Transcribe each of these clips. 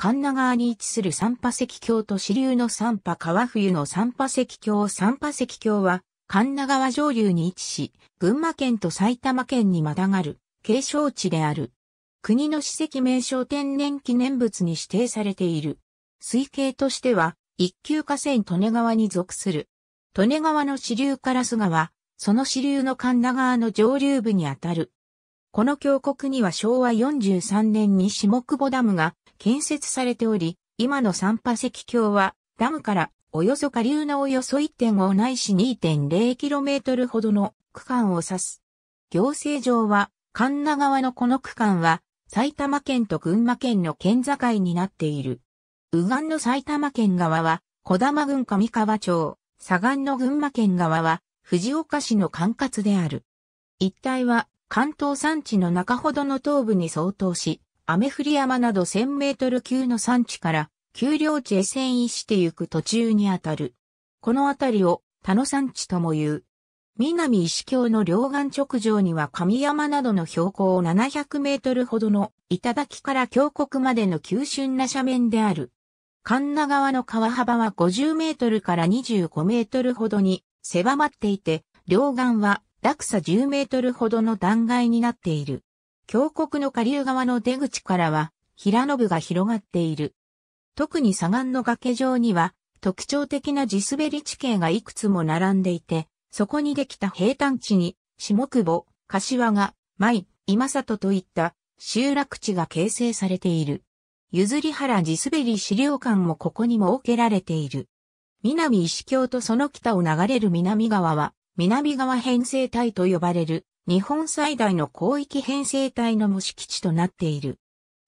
神奈川に位置する三波石橋と支流の三波川冬の三波石橋三波石橋は、神奈川上流に位置し、群馬県と埼玉県にまたがる、景勝地である。国の史跡名称天然記念物に指定されている。推計としては、一級河川利根川に属する。利根川の支流から須川、その支流の神田川の上流部にあたる。この峡谷には昭和43年に下久保ダムが建設されており、今の三波石橋はダムからおよそ下流のおよそ1.5ないし 2.0km ほどの区間を指す。行政上は神奈川のこの区間は埼玉県と群馬県の県境になっている。右岸の埼玉県側は小玉郡上川町、左岸の群馬県側は藤岡市の管轄である。一帯は関東山地の中ほどの東部に相当し、雨降り山など1000メートル級の山地から丘陵地へ遷移してゆく途中にあたる。この辺りを田野山地とも言う。南石橋の両岸直上には神山などの標高700メートルほどの頂から峡谷までの急峻な斜面である。神奈川の川幅は50メートルから25メートルほどに狭まっていて、両岸は落差10メートルほどの断崖になっている。峡谷の下流側の出口からは、平野部が広がっている。特に左岸の崖上には、特徴的な地滑り地形がいくつも並んでいて、そこにできた平坦地に、下久保、柏が、舞、今里といった集落地が形成されている。譲り原地滑り資料館もここに設けられている。南石橋とその北を流れる南側は、南側編成帯と呼ばれる日本最大の広域編成体の模式地となっている。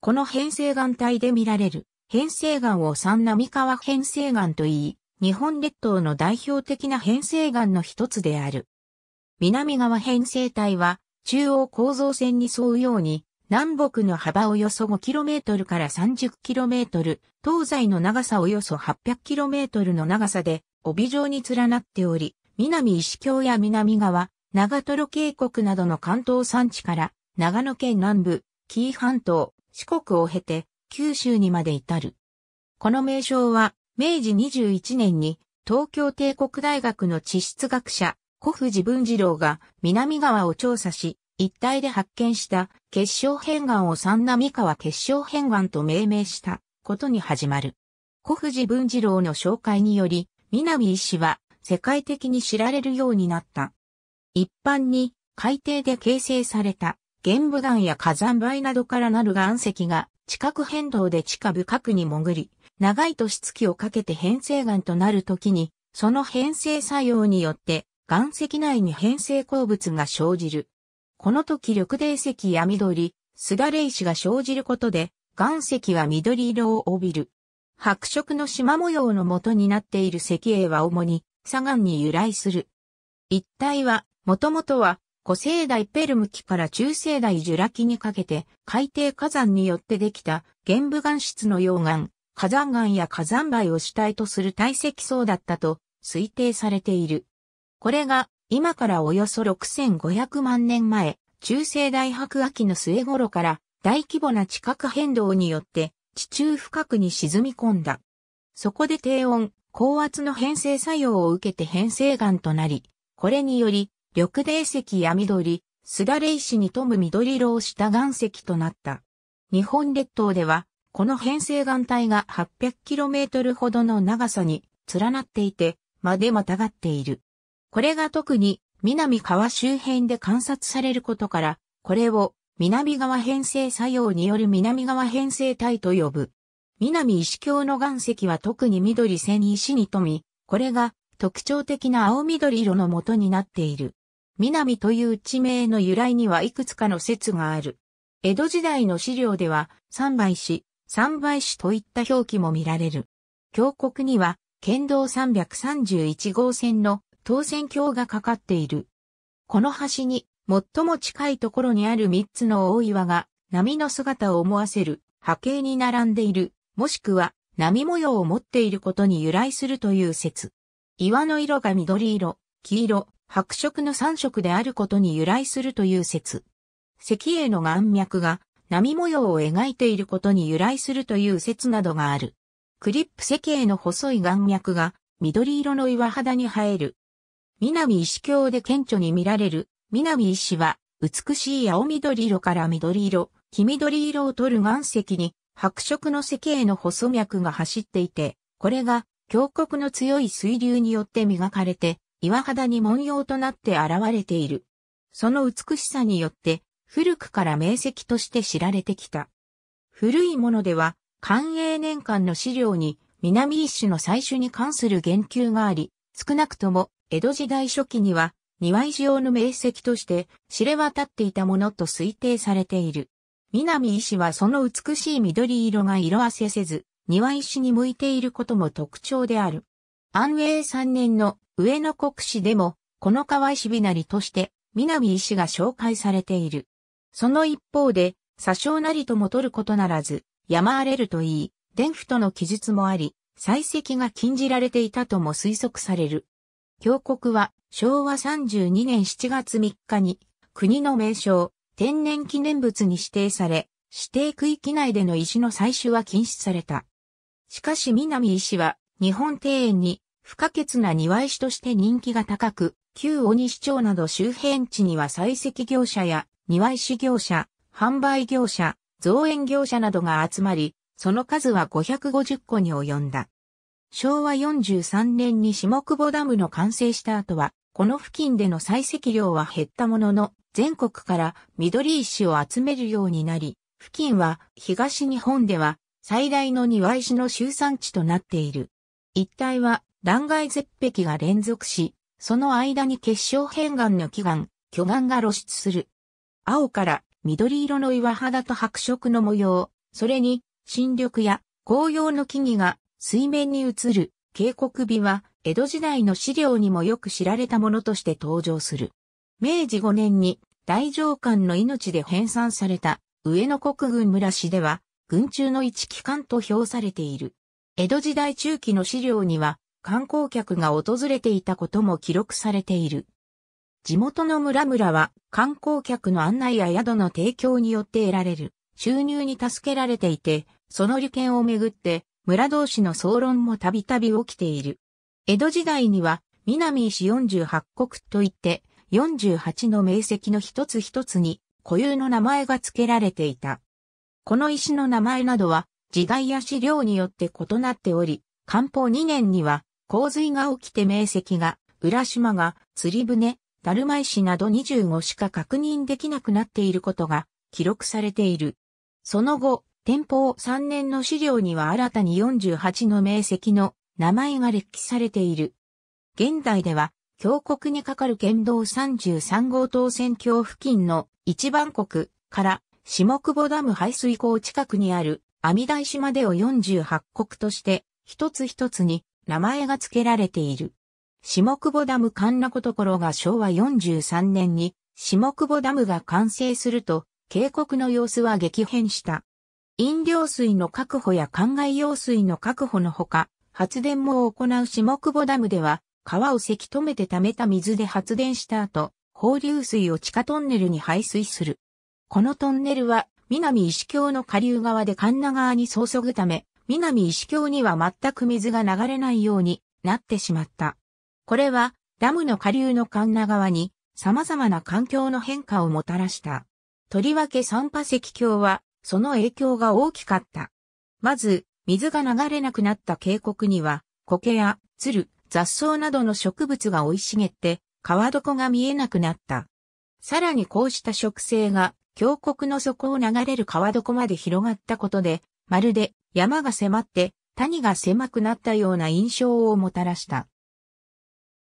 この編成岩帯で見られる編成岩を三波川編成岩といい、日本列島の代表的な編成岩の一つである。南側編成帯は中央構造線に沿うように南北の幅およそ 5km から 30km、東西の長さおよそ 800km の長さで帯状に連なっており、南石橋や南側、長瀞渓谷などの関東山地から長野県南部、紀伊半島、四国を経て九州にまで至る。この名称は明治21年に東京帝国大学の地質学者古藤文次郎が南川を調査し、一帯で発見した結晶片岩を三波川結晶片岩と命名したことに始まる。古藤文次郎の紹介により、南師は世界的に知られるようになった。一般に海底で形成された玄武岩や火山灰などからなる岩石が地殻変動で地下深くに潜り、長い年月をかけて変成岩となるときに、その変成作用によって岩石内に変成鉱物が生じる。この時緑泥石や緑、すだれ石が生じることで岩石は緑色を帯びる。白色の縞模様の元になっている石英は主に砂岩に由来する。一帯はもともとは古生代ペルム紀から中生代ジュラ紀にかけて海底火山によってできた玄武岩質の溶岩、火山岩や火山灰を主体とする堆積層だったと推定されている。これが今からおよそ6500万年前、中生代白亜紀の末頃から大規模な地殻変動によって地中深くに沈み込んだ。そこで低温、高圧の変成作用を受けて変成岩となり、これにより緑泥石や緑、すだれ石に富む緑色をした岩石となった。日本列島では、この編成岩体が 800km ほどの長さに連なっていて、までまたがっている。これが特に南川周辺で観察されることから、これを南側編成作用による南側編成体と呼ぶ。南石橋の岩石は特に緑線石に富み、これが特徴的な青緑色の元になっている。南という地名の由来にはいくつかの説がある。江戸時代の資料では、三倍市、三倍市といった表記も見られる。峡谷には、県道331号線の当選橋がかかっている。この橋に、最も近いところにある三つの大岩が、波の姿を思わせる波形に並んでいる、もしくは波模様を持っていることに由来するという説。岩の色が緑色、黄色、白色の3色であることに由来するという説。石英の岩脈が波模様を描いていることに由来するという説などがある。クリップ石英の細い岩脈が緑色の岩肌に生える。南石峡で顕著に見られる南石は美しい青緑色から緑色、黄緑色を取る岩石に白色の石英の細脈が走っていて、これが峡谷の強い水流によって磨かれて岩肌に文様となって現れている。その美しさによって、古くから名石として知られてきた。古いものでは、寛永年間の資料に、南一種の採取に関する言及があり、少なくとも、江戸時代初期には、庭石用の名石として知れ渡っていたものと推定されている。南石はその美しい緑色が色あせせず、庭石に向いていることも特徴である。安永3年の上野国史でも、この川石びなりとして、南医師が紹介されている。その一方で、詐称なりとも取ることならず、山荒れるといい、伝府との記述もあり、採石が禁じられていたとも推測される。峡谷は昭和32年7月3日に国の名称、天然記念物に指定され、指定区域内での石の採取は禁止された。しかし南石は日本庭園に不可欠な庭石として人気が高く、旧鬼市町など周辺地には採石業者や庭石業者、販売業者、造園業者などが集まり、その数は550個に及んだ。昭和43年に下久保ダムの完成した後は、この付近での採石量は減ったものの、全国から緑石を集めるようになり、付近は東日本では最大の庭石の集産地となっている。一帯は断崖絶壁が連続し、その間に結晶片岩の奇岩、巨岩が露出する。青から緑色の岩肌と白色の模様、それに新緑や紅葉の木々が水面に映る渓谷美は江戸時代の資料にもよく知られたものとして登場する。明治5年に大上官の命で編纂された上野国軍村市では群中の一機関と評されている。江戸時代中期の資料には観光客が訪れていたことも記録されている。地元の村々は観光客の案内や宿の提供によって得られる収入に助けられていて、その利権をめぐって村同士の総論もたびたび起きている。江戸時代には南石48国といって48の名石の一つ一つに固有の名前が付けられていた。この石の名前などは時代や資料によって異なっており、漢方2年には洪水が起きて名石が、浦島が、釣り船、ダルマ市など25しか確認できなくなっていることが記録されている。その後、天保3年の資料には新たに48の名石の名前が列記されている。現代では、峡谷にかかる県道33号東線橋付近の一番国から下久保ダム排水溝近くにある阿弥陀島でを48国として一つ一つに名前が付けられている。下久保ダム陥落ところが昭和43年に、下久保ダムが完成すると、渓谷の様子は激変した。飲料水の確保や灌漑用水の確保のほか、発電も行う下久保ダムでは、川をせき止めて溜めた水で発電した後、放流水を地下トンネルに排水する。このトンネルは、南石橋の下流側で神奈川に注ぐため、南石橋には全く水が流れないようになってしまった。これはダムの下流の神奈川に様々な環境の変化をもたらした。とりわけ三波石橋はその影響が大きかった。まず、水が流れなくなった渓谷には、苔や鶴、雑草などの植物が生い茂って、川床が見えなくなった。さらにこうした植生が峡谷の底を流れる川床まで広がったことで、まるで山が迫って谷が狭くなったような印象をもたらした。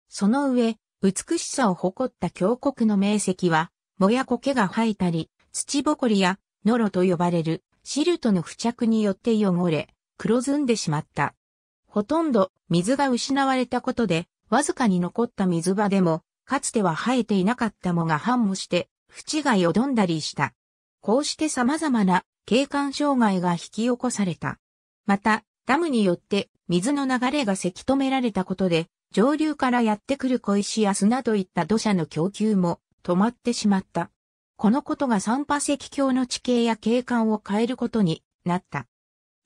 その上、美しさを誇った峡谷の名石は、もや苔が生えたり、土ぼこりや、ノロと呼ばれる、シルトの付着によって汚れ、黒ずんでしまった。ほとんど水が失われたことで、わずかに残った水場でも、かつては生えていなかった藻が繁茂して、縁がよどんだりした。こうして様々な景観障害が引き起こされた。また、ダムによって水の流れがせき止められたことで、上流からやってくる小石や砂といった土砂の供給も止まってしまった。このことが三波石橋の地形や景観を変えることになった。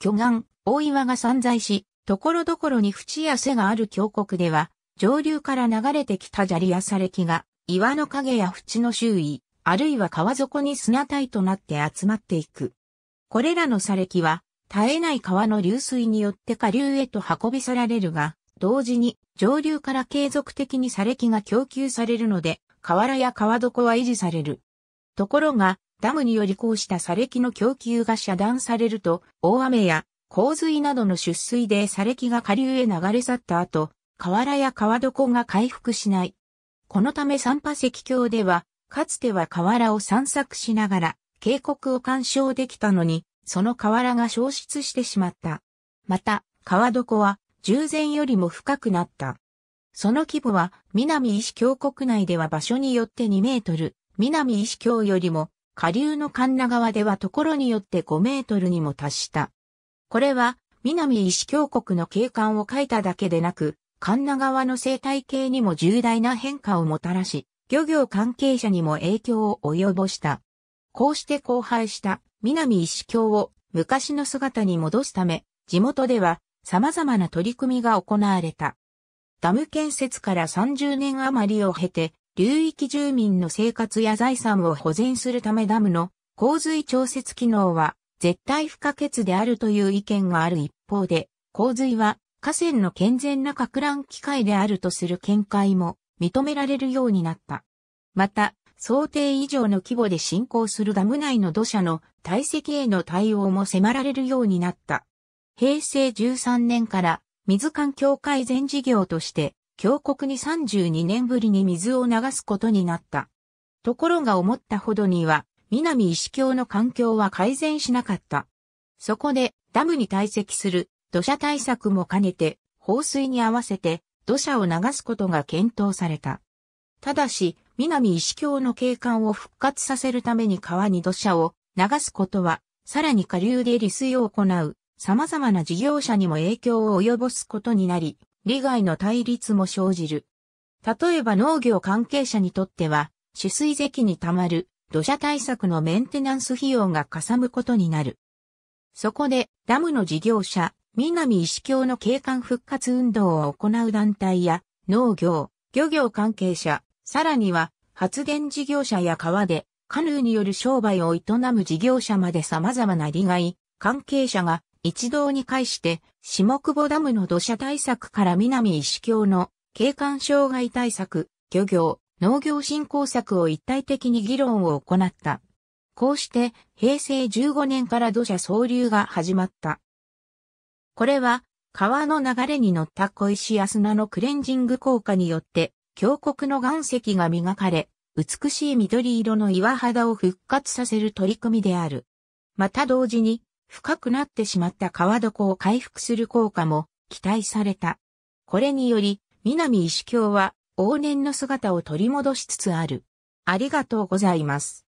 巨岩、大岩が散在し、ところどころに縁や瀬がある峡谷では、上流から流れてきた砂利や砂礫が、岩の影や縁の周囲、あるいは川底に砂帯となって集まっていく。これらの砂礫は、絶えない川の流水によって下流へと運び去られるが、同時に上流から継続的に砂礫が供給されるので、河原や川床は維持される。ところが、ダムによりこうした砂礫の供給が遮断されると、大雨や洪水などの出水で砂礫が下流へ流れ去った後、河原や川床が回復しない。このため三波石橋では、かつては河原を散策しながら、渓谷を干渉できたのに、その河原が消失してしまった。また、川床は従前よりも深くなった。その規模は南石峡国内では場所によって2メートル、南石峡よりも下流の神奈川ではところによって5メートルにも達した。これは南石峡国の景観を描いただけでなく、神奈川の生態系にも重大な変化をもたらし、漁業関係者にも影響を及ぼした。こうして荒廃した南石橋を昔の姿に戻すため、地元では様々な取り組みが行われた。ダム建設から30年余りを経て、流域住民の生活や財産を保全するためダムの洪水調節機能は絶対不可欠であるという意見がある一方で、洪水は河川の健全な拡乱機会であるとする見解も認められるようになった。また、想定以上の規模で進行するダム内の土砂の堆積への対応も迫られるようになった。平成13年から水環境改善事業として、峡谷に32年ぶりに水を流すことになった。ところが思ったほどには、南石峡の環境は改善しなかった。そこで、ダムに堆積する土砂対策も兼ねて、放水に合わせて土砂を流すことが検討された。ただし、南石橋の景観を復活させるために川に土砂を流すことは、さらに下流で利水を行う様々な事業者にも影響を及ぼすことになり、利害の対立も生じる。例えば農業関係者にとっては、取水堰に溜まる土砂対策のメンテナンス費用がかさむことになる。そこで、ダムの事業者、南石橋の景観復活運動を行う団体や、農業、漁業関係者、さらには、発電事業者や川で、カヌーによる商売を営む事業者まで様々な利害、関係者が一堂に会して、下久保ダムの土砂対策から南石橋の景観障害対策、漁業、農業振興策を一体的に議論を行った。こうして平成15年から土砂総流が始まった。これは川の流れに乗った小石や砂のクレンジング効果によって峡谷の岩石が磨かれ、美しい緑色の岩肌を復活させる取り組みである。また同時に、深くなってしまった川床を回復する効果も期待された。これにより、南石橋は往年の姿を取り戻しつつある。ありがとうございます。